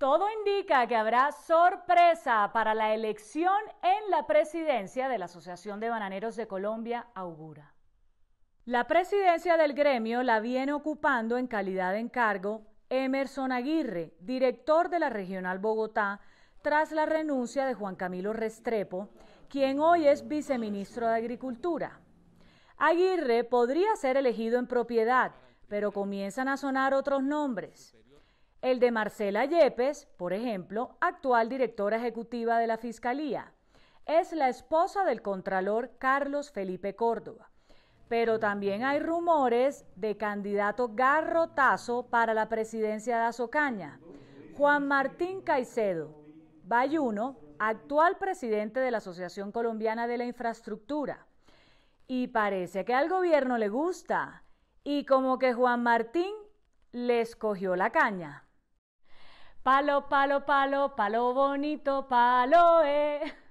Todo indica que habrá sorpresa para la elección en la presidencia de la Asociación de Bananeros de Colombia, Augura. La presidencia del gremio la viene ocupando en calidad de encargo Emerson Aguirre, director de la Regional Bogotá, tras la renuncia de Juan Camilo Restrepo, quien hoy es viceministro de Agricultura. Aguirre podría ser elegido en propiedad, pero comienzan a sonar otros nombres. El de Marcela Yepes, por ejemplo, actual directora ejecutiva de la Fiscalía. Es la esposa del contralor Carlos Felipe Córdoba. Pero también hay rumores de candidato garrotazo para la presidencia de Asocaña, Juan Martín Caicedo, Bayuno, actual presidente de la Asociación Colombiana de la Infraestructura. Y parece que al gobierno le gusta. Y como que Juan Martín le escogió la caña. Palo, palo, palo, palo bonito, palo, eh.